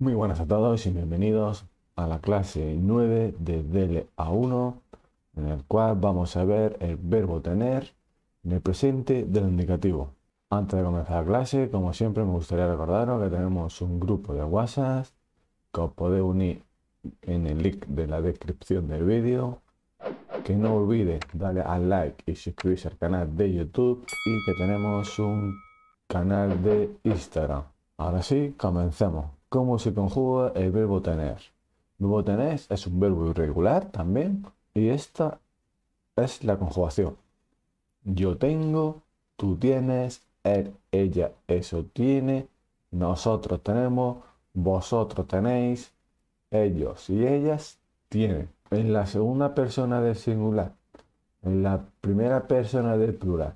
Muy buenas a todos y bienvenidos a la clase 9 de DLA1 en el cual vamos a ver el verbo tener en el presente del indicativo. Antes de comenzar la clase, como siempre me gustaría recordaros que tenemos un grupo de WhatsApp que os podéis unir en el link de la descripción del vídeo. Que no olvides darle al like y suscribirse al canal de YouTube y que tenemos un canal de Instagram. Ahora sí, comencemos cómo se conjuga el verbo tener. El verbo tener es un verbo irregular también y esta es la conjugación. Yo tengo, tú tienes, él, ella, eso tiene, nosotros tenemos, vosotros tenéis, ellos y ellas tienen. En la segunda persona del singular, en la primera persona del plural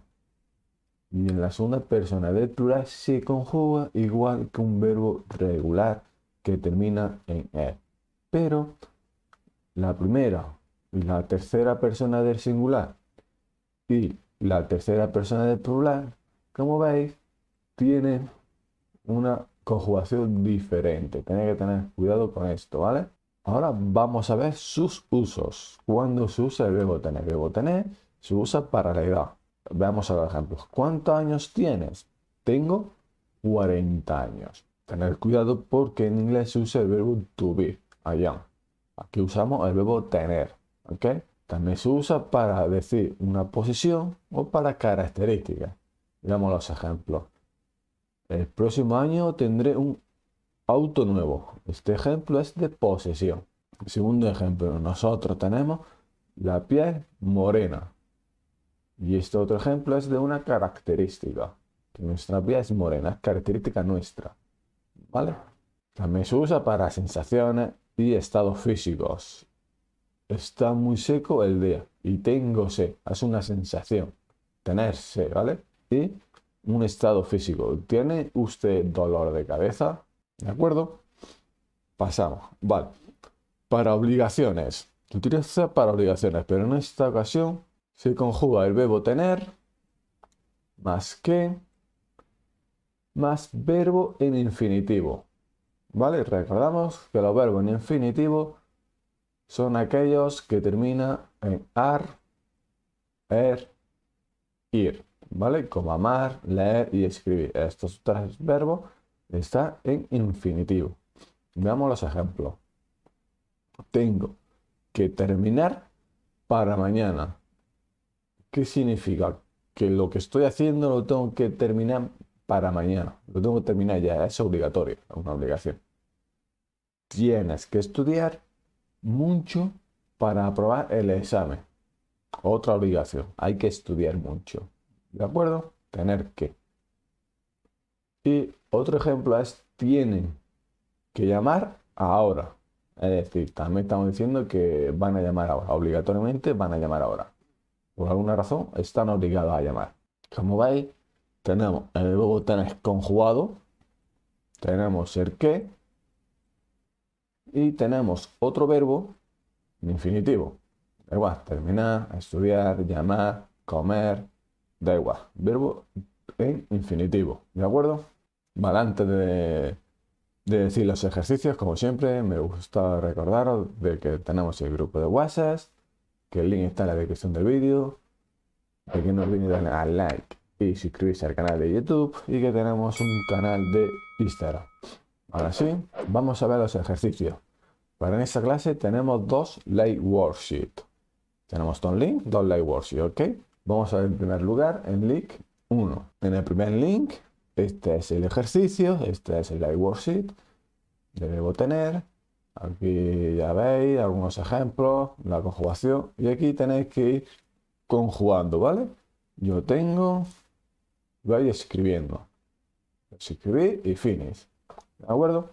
y en la segunda persona del plural se conjuga igual que un verbo regular que termina en er. Pero la primera y la tercera persona del singular y la tercera persona del plural, como veis, tienen una conjugación diferente. Tenéis que tener cuidado con esto, ¿vale? Ahora vamos a ver sus usos. Cuando se usa el verbo tener? El verbo tener se usa para la edad. Veamos los ejemplos. ¿Cuántos años tienes? Tengo 40 años. Tener cuidado porque en inglés se usa el verbo to be, Allá Aquí usamos el verbo tener, También se usa para decir una posición o para características. Veamos los ejemplos. El próximo año tendré un auto nuevo. Este ejemplo es de posesión. segundo ejemplo, nosotros tenemos la piel morena. Y este otro ejemplo es de una característica, que nuestra piel es morena, es característica nuestra. ¿Vale? También se usa para sensaciones y estados físicos. Está muy seco el día y tengo sed, es una sensación, tener ¿vale? Y un estado físico. ¿Tiene usted dolor de cabeza? ¿De acuerdo? Pasamos. Vale. Para obligaciones. Se utiliza para obligaciones, pero en esta ocasión se conjuga el verbo tener más que más verbo en infinitivo. ¿Vale? Recordamos que los verbos en infinitivo son aquellos que terminan en ar, er, ir. ¿Vale? Como amar, leer y escribir. Estos tres verbos están en infinitivo. Veamos los ejemplos. Tengo que terminar para mañana. ¿Qué significa? Que lo que estoy haciendo lo tengo que terminar para mañana. Lo tengo que terminar ya. Es obligatorio, es una obligación. Tienes que estudiar mucho para aprobar el examen. Otra obligación. Hay que estudiar mucho. ¿De acuerdo? Tener que. Y otro ejemplo es tienen que llamar ahora. Es decir, también estamos diciendo que van a llamar ahora. Obligatoriamente van a llamar ahora por alguna razón, están obligados a llamar. Como veis, tenemos el verbo tener conjugado, tenemos el que y tenemos otro verbo en infinitivo. Da igual, terminar, estudiar, llamar, comer, da igual. Verbo en infinitivo, ¿de acuerdo? Vale, antes de, de decir los ejercicios, como siempre, me gusta recordaros de que tenemos el grupo de WhatsApp que el link está en la descripción del vídeo. aquí que no olviden darle a like y suscribirse al canal de YouTube y que tenemos un canal de Instagram. Ahora sí, vamos a ver los ejercicios. Para en esta clase tenemos dos light worksheet. Tenemos dos link, dos light worksheet, ¿ok? Vamos a ver en primer lugar en link 1. En el primer link, este es el ejercicio, este es el light worksheet. debo tener Aquí ya veis algunos ejemplos, la conjugación. Y aquí tenéis que ir conjugando, ¿vale? Yo tengo, vais escribiendo. Escribir y finish. ¿De acuerdo?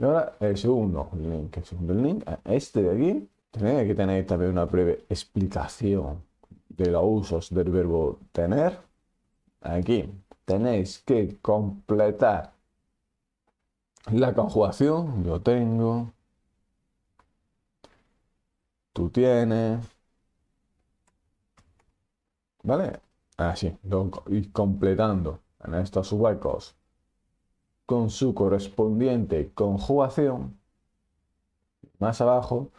Y ahora el segundo link. El segundo link, este de aquí. Tenéis, que tenéis también una breve explicación de los usos del verbo tener. Aquí tenéis que completar la conjugación. Yo tengo, tú tienes. ¿Vale? Así, y completando en estos huecos con su correspondiente conjugación. Más abajo,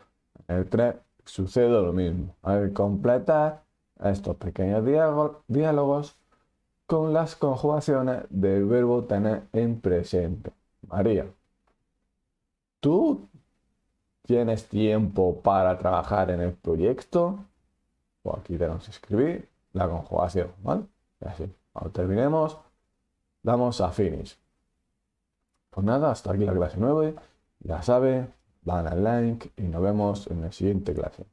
el 3 sucede lo mismo. Al completar estos pequeños diálogos con las conjugaciones del verbo tener en presente. María, tú ¿Tienes tiempo para trabajar en el proyecto? O aquí tenemos que escribir la conjugación, ¿vale? Y así. Cuando terminemos, damos a finish. Pues nada, hasta aquí la clase 9. Ya sabe, van al like y nos vemos en la siguiente clase.